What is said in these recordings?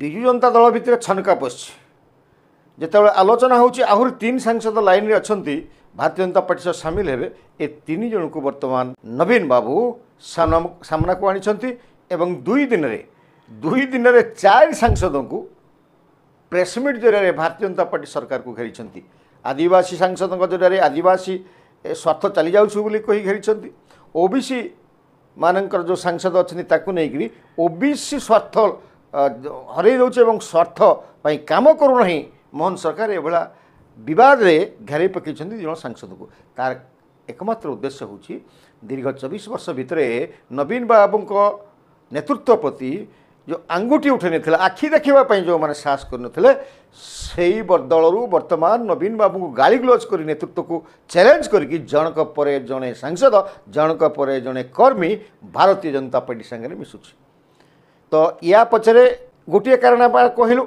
ବିଜୁ ଜନତା ଦଳ ଭିତରେ ଛନକା ପଶିଛି ଯେତେବେଳେ ଆଲୋଚନା ହେଉଛି ଆହୁରି ତିନି ସାଂସଦ ଲାଇନ୍ରେ ଅଛନ୍ତି ଭାରତୀୟ ଜନତା ପାର୍ଟି ସହ ସାମିଲ ହେବେ ଏ ତିନି ଜଣଙ୍କୁ ବର୍ତ୍ତମାନ ନବୀନ ବାବୁ ସାମ୍ନାକୁ ଆଣିଛନ୍ତି ଏବଂ ଦୁଇ ଦିନରେ ଦୁଇ ଦିନରେ ଚାରି ସାଂସଦଙ୍କୁ ପ୍ରେସମିଟ୍ ଜରିଆରେ ଭାରତୀୟ ଜନତା ପାର୍ଟି ସରକାରକୁ ଘେରିଛନ୍ତି ଆଦିବାସୀ ସାଂସଦଙ୍କ ଜରିଆରେ ଆଦିବାସୀ ସ୍ୱାର୍ଥ ଚାଲିଯାଉଛୁ ବୋଲି କହି ଘେରିଛନ୍ତି ଓ ବି ସି ମାନଙ୍କର ଯେଉଁ ସାଂସଦ ଅଛନ୍ତି ତାକୁ ନେଇକରି ଓ ବି ସି ସ୍ୱାର୍ଥ हरै काम कम गर मोहन सरकार यभला विवादले घेरै पके चाहिँ सांसद सांसदको तार एकमात्र उद्देश्य हुन्छ दीर्घ चबिस वर्षभित्र नवीन बाबुको प्रति जो आँगुठी उठा आखि देखापा जो मैले साहस गरिन सही दलहरू बर्तमान नवीन बाबुको गाडीगुलज गरि नेतृत्वको च्यालेन्ज गरिक परे जने सांसद परे जने कर्मी भारतीय जनता पार्टी साङ्गले मिसु ତ ୟା ପଛରେ ଗୋଟିଏ କାରଣ ଆମେ କହିଲୁ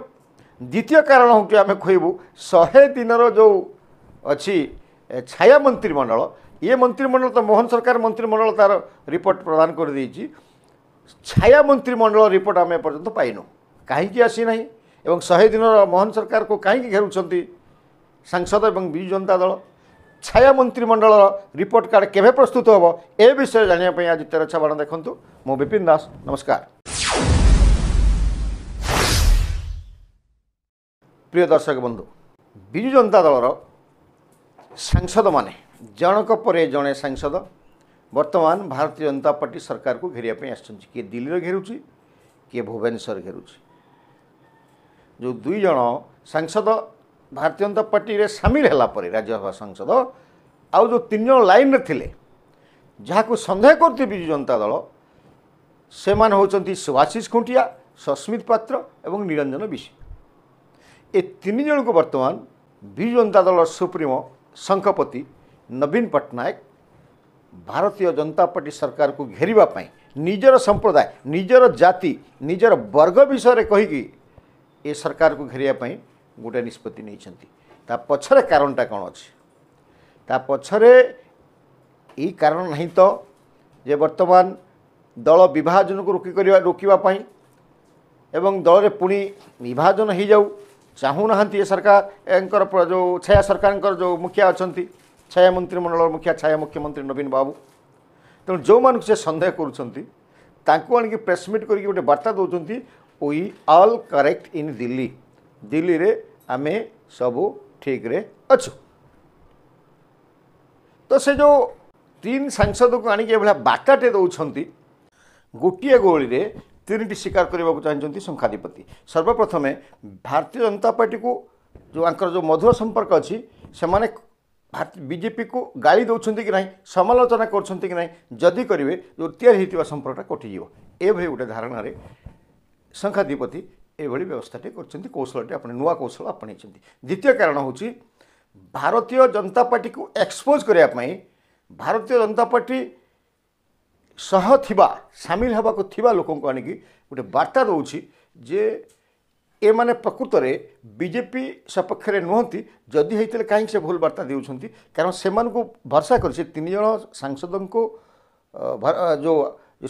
ଦ୍ୱିତୀୟ କାରଣ ହେଉଛି ଆମେ କହିବୁ ଶହେ ଦିନର ଯେଉଁ ଅଛି ଛାୟା ମନ୍ତ୍ରିମଣ୍ଡଳ ଇଏ ମନ୍ତ୍ରିମଣ୍ଡଳ ତ ମୋହନ ସରକାର ମନ୍ତ୍ରିମଣ୍ଡଳ ତା'ର ରିପୋର୍ଟ ପ୍ରଦାନ କରିଦେଇଛି ଛାୟା ମନ୍ତ୍ରିମଣ୍ଡଳ ରିପୋର୍ଟ ଆମେ ଏପର୍ଯ୍ୟନ୍ତ ପାଇନୁ କାହିଁକି ଆସିନାହିଁ ଏବଂ ଶହେ ଦିନର ମୋହନ ସରକାରକୁ କାହିଁକି ଘେରୁଛନ୍ତି ସାଂସଦ ଏବଂ ବିଜୁ ଜନତା ଦଳ ଛାୟା ମନ୍ତ୍ରିମଣ୍ଡଳର ରିପୋର୍ଟ କାର୍ଡ଼ କେବେ ପ୍ରସ୍ତୁତ ହେବ ଏ ବିଷୟ ଜାଣିବା ପାଇଁ ଆଜି ତେର ଛାବାଣ ଦେଖନ୍ତୁ ମୁଁ ବିପିନ ଦାସ ନମସ୍କାର ପ୍ରିୟ ଦର୍ଶକ ବନ୍ଧୁ ବିଜୁ ଜନତା ଦଳର ସାଂସଦମାନେ ଜଣକ ପରେ ଜଣେ ସାଂସଦ ବର୍ତ୍ତମାନ ଭାରତୀୟ ଜନତା ପାର୍ଟି ସରକାରକୁ ଘେରିବା ପାଇଁ ଆସିଛନ୍ତି କିଏ ଦିଲ୍ଲୀରେ ଘେରୁଛି କିଏ ଭୁବନେଶ୍ୱର ଘେରୁଛି ଯେଉଁ ଦୁଇ ଜଣ ସାଂସଦ ଭାରତୀୟ ଜନତା ପାର୍ଟିରେ ସାମିଲ ହେଲା ପରେ ରାଜ୍ୟସଭା ସାଂସଦ ଆଉ ଯେଉଁ ତିନି ଜଣ ଲାଇନ୍ରେ ଥିଲେ ଯାହାକୁ ସନ୍ଦେହ କରୁଥିବେ ବିଜୁ ଜନତା ଦଳ ସେମାନେ ହେଉଛନ୍ତି ସୁଭାଶିଷ ଖୁଣ୍ଟିଆ ସସ୍ମିତ ପାତ୍ର ଏବଂ ନିରଞ୍ଜନ ବିଶ୍ୱ ए तिनजको बर्तमान विजु जनता दल सुप्रिमो शङ्खपति नवीन पट्टनायक भारतीय जनता पार्टी सरकार सरकारको घेर निजर संप्रदाय निजर जाति निजर वर्ग विषयक ए सरकारको घेरा गएँ त छ पछाडि यही कारण जे तर्तमान दल विभाजन विभाजनको रोकि रोकिप दल र पि विभाजन जाऊ ଚାହୁଁନାହାନ୍ତି ଏ ସରକାରଙ୍କର ଯେଉଁ ଛାୟା ସରକାରଙ୍କର ଯେଉଁ ମୁଖିଆ ଅଛନ୍ତି ଛାୟା ମନ୍ତ୍ରିମଣ୍ଡଳର ମୁଖିଆ ଛାୟା ମୁଖ୍ୟମନ୍ତ୍ରୀ ନବୀନ ବାବୁ ତେଣୁ ଯେଉଁମାନଙ୍କୁ ସେ ସନ୍ଦେହ କରୁଛନ୍ତି ତାଙ୍କୁ ଆଣିକି ପ୍ରେସମିଟ୍ କରିକି ଗୋଟେ ବାର୍ତ୍ତା ଦେଉଛନ୍ତି we all correct in Delhi ଦିଲ୍ଲୀରେ ଆମେ ସବୁ ଠିକ୍ରେ ଅଛୁ ତ ସେ ଯେଉଁ ତିନି ସାଂସଦକୁ ଆଣିକି ଏଭଳିଆ ବାର୍ତ୍ତାଟେ ଦେଉଛନ୍ତି ଗୋଟିଏ ଗୋଳିରେ ତିନିଟି ସ୍ୱୀକାର କରିବାକୁ ଚାହୁଁଛନ୍ତି ସଂଖ୍ୟାଧିପତି ସର୍ବପ୍ରଥମେ ଭାରତୀୟ ଜନତା ପାର୍ଟିକୁ ଯେଉଁ ଆଙ୍କର ଯେଉଁ ମଧୁର ସମ୍ପର୍କ ଅଛି ସେମାନେ ବିଜେପିକୁ ଗାଳି ଦେଉଛନ୍ତି କି ନାହିଁ ସମାଲୋଚନା କରୁଛନ୍ତି କି ନାହିଁ ଯଦି କରିବେ ଯେଉଁ ତିଆରି ହୋଇଥିବା ସମ୍ପର୍କଟା କଟିଯିବ ଏଭଳି ଗୋଟେ ଧାରଣାରେ ସଂଖ୍ୟାଧିପତି ଏଭଳି ବ୍ୟବସ୍ଥାଟି କରିଛନ୍ତି କୌଶଳଟି ଆପଣ ନୂଆ କୌଶଳ ଆପଣେଇଛନ୍ତି ଦ୍ୱିତୀୟ କାରଣ ହେଉଛି ଭାରତୀୟ ଜନତା ପାର୍ଟିକୁ ଏକ୍ସପୋଜ୍ କରିବା ପାଇଁ ଭାରତୀୟ ଜନତା ପାର୍ଟି ସହ ଥିବା ସାମିଲ ହେବାକୁ ଥିବା ଲୋକଙ୍କୁ ଆଣିକି ଗୋଟେ ବାର୍ତ୍ତା ଦେଉଛି ଯେ ଏମାନେ ପ୍ରକୃତରେ ବିଜେପି ସପକ୍ଷରେ ନୁହନ୍ତି ଯଦି ହେଇଥିଲେ କାହିଁକି ସେ ଭୁଲ ବାର୍ତ୍ତା ଦେଉଛନ୍ତି କାରଣ ସେମାନଙ୍କୁ ଭରସା କରି ସେ ତିନି ଜଣ ସାଂସଦଙ୍କୁ ଯେଉଁ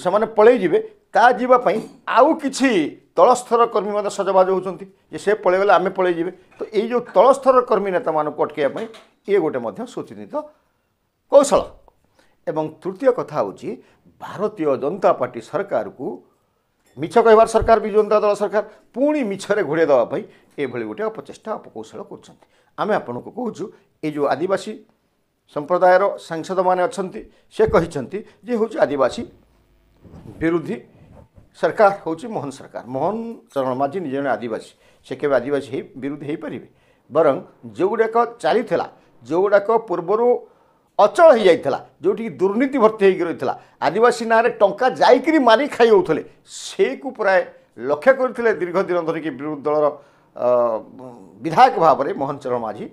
ସେମାନେ ପଳେଇ ଯିବେ ତା ଯିବା ପାଇଁ ଆଉ କିଛି ତଳସ୍ତର କର୍ମୀ ମଧ୍ୟ ସଜବାଜ ହେଉଛନ୍ତି ଯେ ସେ ପଳେଇଗଲେ ଆମେ ପଳେଇ ଯିବେ ତ ଏଇ ଯେଉଁ ତଳସ୍ତର କର୍ମୀ ନେତାମାନଙ୍କୁ ଅଟକାଇବା ପାଇଁ ଇଏ ଗୋଟେ ମଧ୍ୟ ସୁଚିନ୍ତିତ କୌଶଳ ଏବଂ ତୃତୀୟ କଥା ହେଉଛି ଭାରତୀୟ ଜନତା ପାର୍ଟି ସରକାରକୁ ମିଛ କହିବାର ସରକାର ବିଜୁ ଜନତା ଦଳ ସରକାର ପୁଣି ମିଛରେ ଘୋଡ଼ାଇ ଦେବା ପାଇଁ ଏଭଳି ଗୋଟିଏ ଅପଚେଷ୍ଟା ଅପକୌଶଳ କରୁଛନ୍ତି ଆମେ ଆପଣଙ୍କୁ କହୁଛୁ ଏ ଯେଉଁ ଆଦିବାସୀ ସମ୍ପ୍ରଦାୟର ସାଂସଦମାନେ ଅଛନ୍ତି ସେ କହିଛନ୍ତି ଯେ ହେଉଛି ଆଦିବାସୀ ବିରୋଧୀ ସରକାର ହେଉଛି ମୋହନ ସରକାର ମୋହନ ଚରଣ ମାଝି ନିଜ ଜଣେ ଆଦିବାସୀ ସେ କେବେ ଆଦିବାସୀ ହେଇ ବିରୋଧୀ ହେଇପାରିବେ ବରଂ ଯେଉଁଗୁଡ଼ାକ ଚାଲିଥିଲା ଯେଉଁଗୁଡ଼ାକ ପୂର୍ବରୁ ଅଚଳ ହୋଇଯାଇଥିଲା ଯେଉଁଠିକି ଦୁର୍ନୀତି ଭର୍ତ୍ତି ହୋଇକି ରହିଥିଲା ଆଦିବାସୀ ନାଁରେ ଟଙ୍କା ଯାଇକିରି ମାରି ଖାଇ ହେଉଥିଲେ ସେକୁ ପ୍ରାୟ ଲକ୍ଷ୍ୟ କରିଥିଲେ ଦୀର୍ଘ ଦିନ ଧରିକି ବିରୋଧୀ ଦଳର ବିଧାୟକ ଭାବରେ ମୋହନ ଚରଣ ମାଝୀ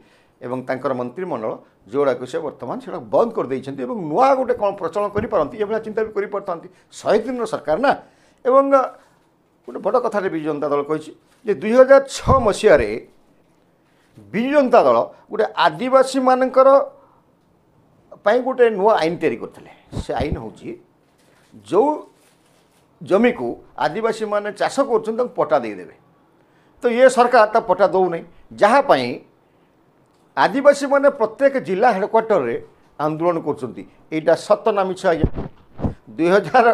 ଏବଂ ତାଙ୍କର ମନ୍ତ୍ରିମଣ୍ଡଳ ଯେଉଁଗୁଡ଼ାକୁ ସେ ବର୍ତ୍ତମାନ ସେଗୁଡ଼ାକ ବନ୍ଦ କରିଦେଇଛନ୍ତି ଏବଂ ନୂଆ ଗୋଟେ କ'ଣ ପ୍ରଚଳନ କରିପାରନ୍ତି ଏଭଳିଆ ଚିନ୍ତା ବି କରିପାରିଥାନ୍ତି ଶହେ ଦିନର ସରକାର ନା ଏବଂ ଗୋଟେ ବଡ଼ କଥାରେ ବିଜୁ ଜନତା ଦଳ କହିଛି ଯେ ଦୁଇ ହଜାର ଛଅ ମସିହାରେ ବିଜୁ ଜନତା ଦଳ ଗୋଟେ ଆଦିବାସୀମାନଙ୍କର ପାଇଁ ଗୋଟେ ନୂଆ ଆଇନ ତିଆରି କରିଥିଲେ ସେ ଆଇନ ହେଉଛି ଯେଉଁ ଜମିକୁ ଆଦିବାସୀମାନେ ଚାଷ କରୁଛନ୍ତି ତାଙ୍କୁ ପଟା ଦେଇଦେବେ ତ ଇଏ ସରକାର ତା ପଟା ଦେଉନାହିଁ ଯାହା ପାଇଁ ଆଦିବାସୀମାନେ ପ୍ରତ୍ୟେକ ଜିଲ୍ଲା ହେଡ଼କ୍ୱାର୍ଟରରେ ଆନ୍ଦୋଳନ କରୁଛନ୍ତି ଏଇଟା ସତ ନା ମିଛ ଆଜ୍ଞା ଦୁଇହଜାର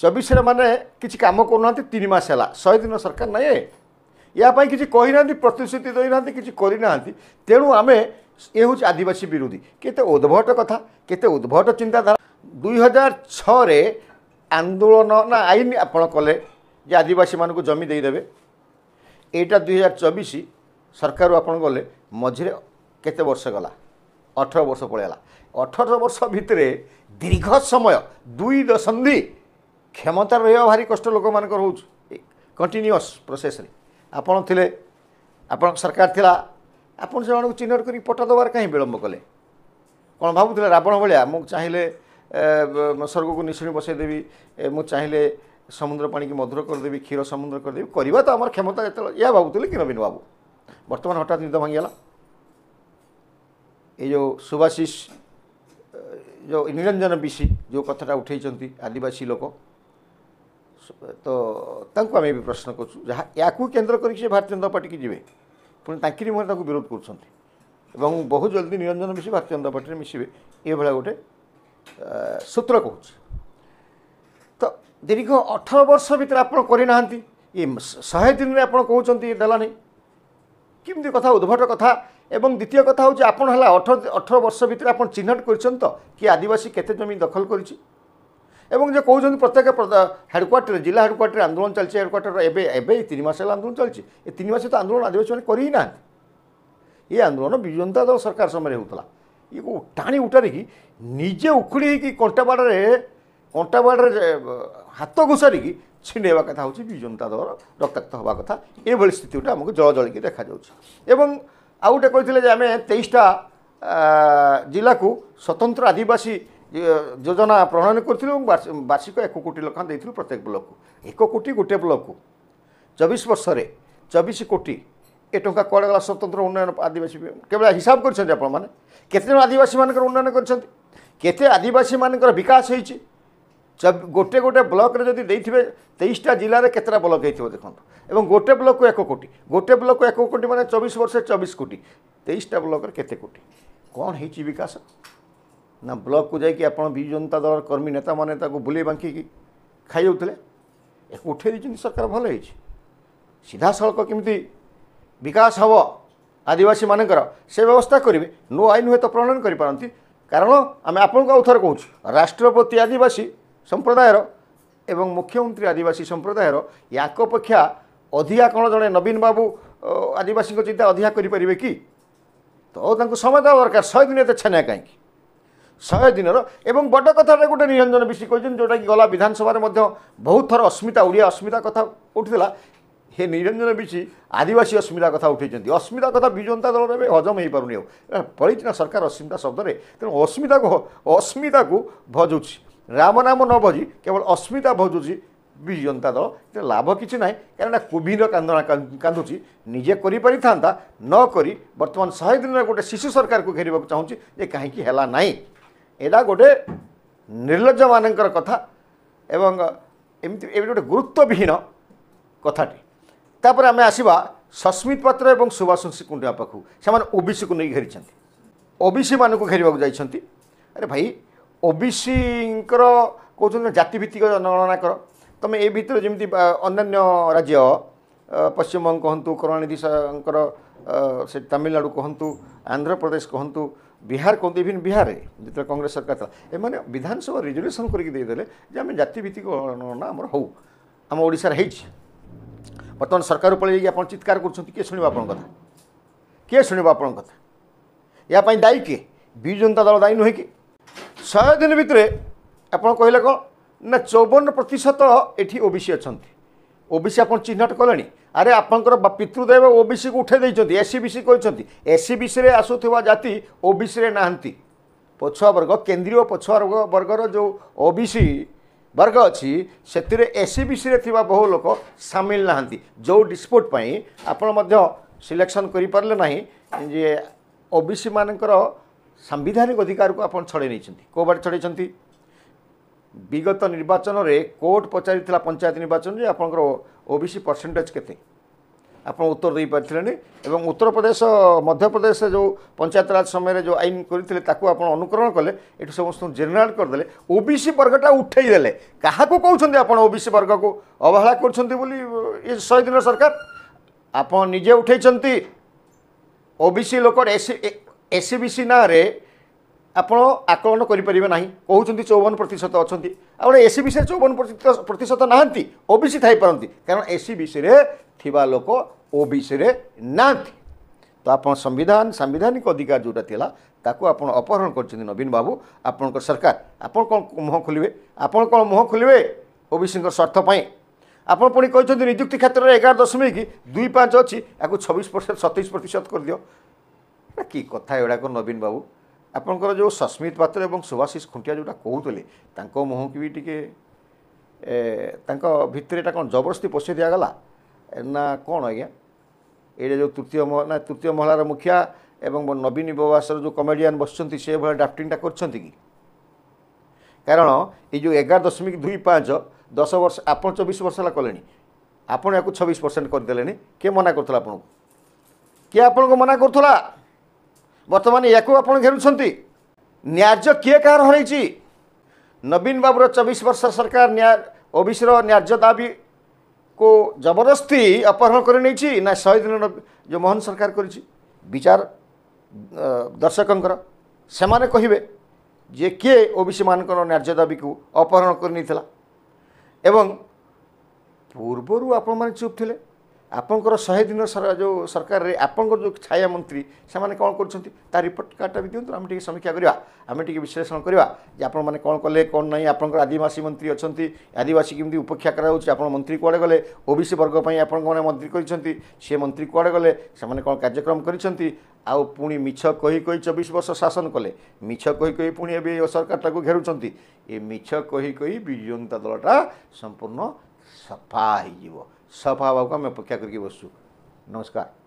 ଚବିଶରେ ମାନେ କିଛି କାମ କରୁନାହାନ୍ତି ତିନି ମାସ ହେଲା ଶହେ ଦିନ ସରକାର ନାହିଁ ୟା ପାଇଁ କିଛି କହିନାହାନ୍ତି ପ୍ରତିଶ୍ରୁତି ଦେଇନାହାନ୍ତି କିଛି କରିନାହାନ୍ତି ତେଣୁ ଆମେ ଏ ହେଉଛି ଆଦିବାସୀ ବିରୋଧୀ କେତେ ଉଦ୍ଭଟ କଥା କେତେ ଉଦ୍ଭଟ ଚିନ୍ତାଧାରା ଦୁଇହଜାର ଛଅରେ ଆନ୍ଦୋଳନ ନା ଆଇନ ଆପଣ କଲେ ଯେ ଆଦିବାସୀମାନଙ୍କୁ ଜମି ଦେଇଦେବେ ଏଇଟା ଦୁଇହଜାର ଚବିଶ ସରକାର ଆପଣ ଗଲେ ମଝିରେ କେତେ ବର୍ଷ ଗଲା ଅଠର ବର୍ଷ ପଳେଇଲା ଅଠର ବର୍ଷ ଭିତରେ ଦୀର୍ଘ ସମୟ ଦୁଇ ଦଶନ୍ଧି କ୍ଷମତା ରହିବା ଭାରି କଷ୍ଟ ଲୋକମାନଙ୍କର ହେଉଛି କଣ୍ଟିନ୍ୟୁଅସ୍ ପ୍ରୋସେସ୍ରେ ଆପଣ ଥିଲେ ଆପଣଙ୍କ ସରକାର ଥିଲା ଆପଣ ସେମାନଙ୍କୁ ଚିହ୍ନଟ କରି ପଟା ଦେବାର କାହିଁ ବିଳମ୍ବ କଲେ କ'ଣ ଭାବୁଥିଲେ ରାବଣ ଭଳିଆ ମୁଁ ଚାହିଁଲେ ସ୍ୱର୍ଗକୁ ନିଶୁଣି ବସାଇଦେବି ମୁଁ ଚାହିଁଲେ ସମୁଦ୍ର ପାଣିକି ମଧୁର କରିଦେବି କ୍ଷୀର ସମୁଦ୍ର କରିଦେବି କରିବା ତ ଆମର କ୍ଷମତା ଯେତେବେଳେ ଏହା ଭାବୁଥିଲେ କି ନବୀନ ବାବୁ ବର୍ତ୍ତମାନ ହଠାତ୍ ନିଦ ଭାଙ୍ଗିଗଲା ଏ ଯେଉଁ ସୁଭାଶିଷ ଯେଉଁ ନିରଞ୍ଜନ ବିଶି ଯେଉଁ କଥାଟା ଉଠେଇଛନ୍ତି ଆଦିବାସୀ ଲୋକ ତ ତାଙ୍କୁ ଆମେ ବି ପ୍ରଶ୍ନ କରୁଛୁ ଯାହା ୟାକୁ କେନ୍ଦ୍ର କରିକି ସେ ଭାରତୀୟ ଜନତା ପାର୍ଟିକି ଯିବେ ପୁଣି ତାଙ୍କରି ମୁହଁରେ ତାକୁ ବିରୋଧ କରୁଛନ୍ତି ଏବଂ ବହୁତ ଜଲ୍ଦି ନିରଞ୍ଜନ ମିଶିବେ ଭାରତୀୟ ଜନତା ପାର୍ଟିରେ ମିଶିବେ ଏଭଳିଆ ଗୋଟେ ସୂତ୍ର କହୁଛି ତ ଦୀର୍ଘ ଅଠର ବର୍ଷ ଭିତରେ ଆପଣ କରିନାହାନ୍ତି ଏ ଶହେ ଦିନରେ ଆପଣ କହୁଛନ୍ତି ଦେଲାନି କେମିତି କଥା ଉଦ୍ଭଟ କଥା ଏବଂ ଦ୍ୱିତୀୟ କଥା ହେଉଛି ଆପଣ ହେଲା ଅଠର ଅଠର ବର୍ଷ ଭିତରେ ଆପଣ ଚିହ୍ନଟ କରିଛନ୍ତି ତ କି ଆଦିବାସୀ କେତେ ଜମି ଦଖଲ କରିଛି এবং যে কৌন প্রত্যেক হেডকোয়ার্টার জেলা হেডকোয়ার্টার আন্দোলন চলছে হেডকোয়ার্টার এবে এবে তিন মাস হল আন্দোলন চলছে এ তিন মাস তো আন্দোলন আদিবাসী মানে করি না এই আন্দোলন বিজু জনতা দল সরকার সময় হোলা ଇଏ ଟାଣି ଉଟାରିକି ନିଜେ ଉଖୁଡ଼ି ହେଇକି କଣ୍ଟାବାଡ଼ରେ କଣ୍ଟାବାଡ଼ରେ ହାତ ଘୋଷାରିକି ଛିଣ୍ଡେଇବା କଥା ହେଉଛି ବିଜୁ ଜନତା ଦଳର ରକ୍ତାକ୍ତ ହେବା କଥା ଏଭଳି ସ୍ଥିତି ଗୋଟେ ଆମକୁ ଜଳ ଜଳିକି ଦେଖାଯାଉଛି ଏବଂ ଆଉ ଗୋଟେ କହିଥିଲେ ଯେ ଆମେ ତେଇଶଟା ଜିଲ୍ଲାକୁ ସ୍ୱତନ୍ତ୍ର ଆଦିବାସୀ ଯୋଜନା ପ୍ରଣୟନ କରିଥିଲୁ ଏବଂ ବାର୍ଷିକ ଏକ କୋଟି ଲେଖାଁ ଦେଇଥିଲୁ ପ୍ରତ୍ୟେକ ବ୍ଲକକୁ ଏକ କୋଟି ଗୋଟିଏ ବ୍ଲକକୁ ଚବିଶ ବର୍ଷରେ ଚବିଶ କୋଟି ଏ ଟଙ୍କା କୁଆଡ଼େ ଗଲା ସ୍ୱତନ୍ତ୍ର ଉନ୍ନୟନ ଆଦିବାସୀ କେବଳ ହିସାବ କରିଛନ୍ତି ଆପଣମାନେ କେତେଜଣ ଆଦିବାସୀମାନଙ୍କର ଉନ୍ନୟନ କରିଛନ୍ତି କେତେ ଆଦିବାସୀମାନଙ୍କର ବିକାଶ ହେଇଛି ଗୋଟେ ଗୋଟେ ବ୍ଲକରେ ଯଦି ଦେଇଥିବେ ତେଇଶଟା ଜିଲ୍ଲାରେ କେତେଟା ବ୍ଲକ ହେଇଥିବ ଦେଖନ୍ତୁ ଏବଂ ଗୋଟେ ବ୍ଲକକୁ ଏକ କୋଟି ଗୋଟେ ବ୍ଲକକୁ ଏକ କୋଟି ମାନେ ଚବିଶ ବର୍ଷରେ ଚବିଶ କୋଟି ତେଇଶଟା ବ୍ଲକରେ କେତେ କୋଟି କ'ଣ ହେଇଛି ବିକାଶ ନା ବ୍ଲକ୍କୁ ଯାଇକି ଆପଣ ବିଜୁ ଜନତା ଦଳର କର୍ମୀ ନେତାମାନେ ତାକୁ ବୁଲେଇ ବାଙ୍କିକି ଖାଇଯାଉଥିଲେ ଏହାକୁ ଉଠେଇ ଦେଇଛନ୍ତି ସରକାର ଭଲ ହେଇଛି ସିଧାସଳଖ କେମିତି ବିକାଶ ହେବ ଆଦିବାସୀମାନଙ୍କର ସେ ବ୍ୟବସ୍ଥା କରିବେ ନୂଆ ଆଇନ ହୁଏତ ପ୍ରଣୟନ କରିପାରନ୍ତି କାରଣ ଆମେ ଆପଣଙ୍କୁ ଆଉ ଥରେ କହୁଛୁ ରାଷ୍ଟ୍ରପତି ଆଦିବାସୀ ସମ୍ପ୍ରଦାୟର ଏବଂ ମୁଖ୍ୟମନ୍ତ୍ରୀ ଆଦିବାସୀ ସମ୍ପ୍ରଦାୟର ୟାଙ୍କ ଅପେକ୍ଷା ଅଧିକା କ'ଣ ଜଣେ ନବୀନ ବାବୁ ଆଦିବାସୀଙ୍କ ଚିନ୍ତା ଅଧିକା କରିପାରିବେ କି ତ ତାଙ୍କୁ ସମୟ ଦେବା ଦରକାର ଶହେ ଦିନ ଏତେ ଛାନିଆ କାହିଁକି शेद दिन र बड कथा गए निरञ्जन विशी जोटा कि गला विधानसभा बहुत थोर अस्मिता उड़िया अस्मिता कथा उठुला हे निरंजन विशि आदिवासी अस्मिता कथा उठान्छ अस्मिता कथा विजु जनता दल र हजमै पाउँदै आउँदै पढिचिँ सरकार अस्मिता शब्द शब्दले त को ह राम नाम न भजी केवल अस्मिता भजुि विजु जनता दल लाभ कि नै कहाँ कुन काँधु चेपारिथा वर्तमान बर्तन शिर गोटे शिशु सरकारको घेरा चाहन्छु काहीँक होला नै ଏଇଟା ଗୋଟେ ନିର୍ଲଜ୍ଜମାନଙ୍କର କଥା ଏବଂ ଏମିତି ଏମିତି ଗୋଟେ ଗୁରୁତ୍ୱବିହୀନ କଥାଟି ତାପରେ ଆମେ ଆସିବା ସସ୍ମିତ ପାତ୍ର ଏବଂ ସୁଭାଷ କୁଣ୍ଡିଆ ପାଖକୁ ସେମାନେ ଓବିସିକୁ ନେଇ ଘେରିଛନ୍ତି ମାନଙ୍କୁ ଘେରିବାକୁ ଯାଇଛନ୍ତି ଆରେ ଭାଇ ଓବିସିଙ୍କର କହୁଛନ୍ତି ଜାତିଭିତ୍ତିକ ଜନଗଣନା କର ତୁମେ ଏ ଭିତରେ ଯେମିତି ଅନ୍ୟାନ୍ୟ ରାଜ୍ୟ ପଶ୍ଚିମବଙ୍ଗ କୁହନ୍ତୁ କରୁଣାନିଧିଙ୍କର ସେ ତାମିଲନାଡ଼ୁ କୁହନ୍ତୁ ଆନ୍ଧ୍ରପ୍ରଦେଶ କୁହନ୍ତୁ ବିହାର କୁହନ୍ତୁ ଇଭିନ୍ ବିହାରରେ ଯେତେବେଳେ କଂଗ୍ରେସ ସରକାର ଥିଲା ଏମାନେ ବିଧାନସଭା ରିଜଲ୍ୟୁସନ୍ କରିକି ଦେଇଦେଲେ ଯେ ଆମେ ଜାତିଭିତ୍ତିକ ଗଣନା ଆମର ହେଉ ଆମ ଓଡ଼ିଶାରେ ହେଇଛି ବର୍ତ୍ତମାନ ସରକାର ଉପରେ ଯାଇକି ଆପଣ ଚିତ୍କାର କରୁଛନ୍ତି କିଏ ଶୁଣିବ ଆପଣଙ୍କ କଥା କିଏ ଶୁଣିବ ଆପଣଙ୍କ କଥା ଏହା ପାଇଁ ଦାୟୀ କିଏ ବିଜୁ ଜନତା ଦଳ ଦାୟୀ ନୁହେଁ କି ଶହେ ଦିନ ଭିତରେ ଆପଣ କହିଲେ କ'ଣ ନା ଚଉବନ ପ୍ରତିଶତ ଏଠି ଓବିସି ଅଛନ୍ତି ଓ ବି ସି ଆପଣ ଚିହ୍ନଟ କଲେଣି ଆରେ ଆପଣଙ୍କର ପିତୃଦେବ ଓ ବି ସିକୁ ଉଠାଇ ଦେଇଛନ୍ତି ଏସ୍ ସି ବି ସି କହିଛନ୍ତି ଏସ୍ ସି ବି ସିରେ ଆସୁଥିବା ଜାତି ଓ ବି ସିରେ ନାହାନ୍ତି ପଛୁଆ ବର୍ଗ କେନ୍ଦ୍ରୀୟ ପଛୁଆ ବର୍ଗ ବର୍ଗର ଯେଉଁ ଓ ବି ସି ବର୍ଗ ଅଛି ସେଥିରେ ଏସ୍ ସି ବି ସିରେ ଥିବା ବହୁ ଲୋକ ସାମିଲ ନାହାନ୍ତି ଯେଉଁ ଡିସ୍ପ୍ୟୁଟ୍ ପାଇଁ ଆପଣ ମଧ୍ୟ ସିଲେକ୍ସନ୍ କରିପାରିଲେ ନାହିଁ ଯେ ଓ ବି ସି ମାନଙ୍କର ସାମ୍ବିଧାନିକ ଅଧିକାରକୁ ଆପଣ ଛଡ଼ାଇ ନେଇଛନ୍ତି କେଉଁ ବାଟେ ଛଡ଼ାଇଛନ୍ତି ବିଗତ ନିର୍ବାଚନରେ କୋର୍ଟ ପଚାରିଥିଲା ପଞ୍ଚାୟତ ନିର୍ବାଚନରେ ଆପଣଙ୍କର ଓବିସି ପରସେଣ୍ଟେଜ୍ କେତେ ଆପଣ ଉତ୍ତର ଦେଇପାରିଥିଲେନି ଏବଂ ଉତ୍ତରପ୍ରଦେଶ ମଧ୍ୟପ୍ରଦେଶ ଯେଉଁ ପଞ୍ଚାୟତରାଜ ସମୟରେ ଯେଉଁ ଆଇନ କରିଥିଲେ ତାକୁ ଆପଣ ଅନୁକରଣ କଲେ ଏଠୁ ସମସ୍ତଙ୍କୁ ଜେନେରାଲ କରିଦେଲେ ଓବିସି ବର୍ଗଟା ଉଠେଇ ଦେଲେ କାହାକୁ କହୁଛନ୍ତି ଆପଣ ଓବିସି ବର୍ଗକୁ ଅବହେଳା କରୁଛନ୍ତି ବୋଲି ଏ ଶହେ ଦିନ ସରକାର ଆପଣ ନିଜେ ଉଠେଇଛନ୍ତି ଓବିସି ଲୋକ ଏସି ଏସିବିସି ନାଁରେ ଆପଣ ଆକଳନ କରିପାରିବେ ନାହିଁ କହୁଛନ୍ତି ଚଉବନ ପ୍ରତିଶତ ଅଛନ୍ତି ଆପଣ ଏସ୍ସି ବିଷୟରେ ଚଉବନ ପ୍ରତିଶତ ନାହାନ୍ତି ଓବିସି ଥାଇପାରନ୍ତି କାରଣ ଏସ୍ସି ବିସିରେ ଥିବା ଲୋକ ଓବିସିରେ ନାହାନ୍ତି ତ ଆପଣ ସମ୍ବିଧାନ ସାମ୍ବିଧାନିକ ଅଧିକାର ଯେଉଁଟା ଥିଲା ତାକୁ ଆପଣ ଅପହରଣ କରିଛନ୍ତି ନବୀନ ବାବୁ ଆପଣଙ୍କ ସରକାର ଆପଣ କ'ଣ ମୁହଁ ଖୋଲିବେ ଆପଣ କ'ଣ ମୁହଁ ଖୋଲିବେ ଓବିସିଙ୍କ ସ୍ୱାର୍ଥ ପାଇଁ ଆପଣ ପୁଣି କହିଛନ୍ତି ନିଯୁକ୍ତି କ୍ଷେତ୍ରରେ ଏଗାର ଦଶମିକ ଦୁଇ ପାଞ୍ଚ ଅଛି ଏହାକୁ ଛବିଶ ପରସେଣ୍ଟ ସତେଇଶ ପ୍ରତିଶତ କରିଦିଅ କି କଥା ଏଗୁଡ଼ାକ ନବୀନ ବାବୁ ଆପଣଙ୍କର ଯେଉଁ ସସ୍ମିତ ପାତ୍ର ଏବଂ ସୁଭାଶିଷ ଖୁଣ୍ଟିଆ ଯେଉଁଟା କହୁଥିଲେ ତାଙ୍କ ମୁହଁକୁ ବି ଟିକେ ତାଙ୍କ ଭିତରେ ଏଇଟା କ'ଣ ଜବରଦସ୍ତି ପୋଷି ଦିଆଗଲା ନା କ'ଣ ଆଜ୍ଞା ଏଇଟା ଯେଉଁ ତୃତୀୟ ନା ତୃତୀୟ ମହଲାର ମୁଖିଆ ଏବଂ ନବୀନ ଉପବାସର ଯେଉଁ କମେଡ଼ିଆନ୍ ବସିଛନ୍ତି ସେଭଳିଆ ଡ୍ରାଫ୍ଟିଂଟା କରିଛନ୍ତି କି କାରଣ ଏଇ ଯେଉଁ ଏଗାର ଦଶମିକ ଦୁଇ ପାଞ୍ଚ ଦଶ ବର୍ଷ ଆପଣ ଚବିଶ ବର୍ଷ ହେଲା କଲେଣି ଆପଣ ଏହାକୁ ଛବିଶ ପରସେଣ୍ଟ କରିଦେଲେଣି କିଏ ମନା କରୁଥିଲା ଆପଣଙ୍କୁ କିଏ ଆପଣଙ୍କୁ ମନା କରୁଥିଲା ବର୍ତ୍ତମାନ ୟାକୁ ଆପଣ ଘେରୁଛନ୍ତି ନ୍ୟାର୍ଯ୍ୟ କିଏ କାହାର ହରାଇଛି ନବୀନ ବାବୁର ଚବିଶ ବର୍ଷ ସରକାର ଓବିସିର ନ୍ୟାର୍ଯ୍ୟ ଦାବିକୁ ଜବରଦସ୍ତି ଅପହରଣ କରି ନେଇଛି ନା ଶହେ ଦିନ ଯେଉଁ ମୋହନ ସରକାର କରିଛି ବିଚାର ଦର୍ଶକଙ୍କର ସେମାନେ କହିବେ ଯେ କିଏ ଓବିସିମାନଙ୍କର ନ୍ୟାର୍ଯ୍ୟ ଦାବିକୁ ଅପହରଣ କରି ନେଇଥିଲା ଏବଂ ପୂର୍ବରୁ ଆପଣମାନେ ଚୁପ୍ ଥିଲେ ଆପଣଙ୍କର ଶହେ ଦିନ ଯେଉଁ ସରକାରରେ ଆପଣଙ୍କର ଯେଉଁ ଛାୟା ମନ୍ତ୍ରୀ ସେମାନେ କ'ଣ କରୁଛନ୍ତି ତା ରିପୋର୍ଟ କାର୍ଡ଼ଟା ବି ଦିଅନ୍ତୁ ଆମେ ଟିକେ ସମୀକ୍ଷା କରିବା ଆମେ ଟିକେ ବିଶ୍ଳେଷଣ କରିବା ଯେ ଆପଣମାନେ କ'ଣ କଲେ କ'ଣ ନାହିଁ ଆପଣଙ୍କର ଆଦିବାସୀ ମନ୍ତ୍ରୀ ଅଛନ୍ତି ଆଦିବାସୀ କେମିତି ଉପେକ୍ଷା କରାଯାଉଛି ଆପଣ ମନ୍ତ୍ରୀ କୁଆଡ଼େ ଗଲେ ଓ ବି ସି ବର୍ଗ ପାଇଁ ଆପଣଙ୍କ ମାନେ ମନ୍ତ୍ରୀ କରିଛନ୍ତି ସିଏ ମନ୍ତ୍ରୀ କୁଆଡ଼େ ଗଲେ ସେମାନେ କ'ଣ କାର୍ଯ୍ୟକ୍ରମ କରିଛନ୍ତି ଆଉ ପୁଣି ମିଛ କହି କହି ଚବିଶ ବର୍ଷ ଶାସନ କଲେ ମିଛ କହି କହି ପୁଣି ଏବେ ଏ ସରକାରଟାକୁ ଘେରୁଛନ୍ତି ଏ ମିଛ କହି କହି ବିଜୁ ଜନତା ଦଳଟା ସମ୍ପୂର୍ଣ୍ଣ ସଫା ହୋଇଯିବ सभाव का मैं पक्या करके वस्तु नमस्कार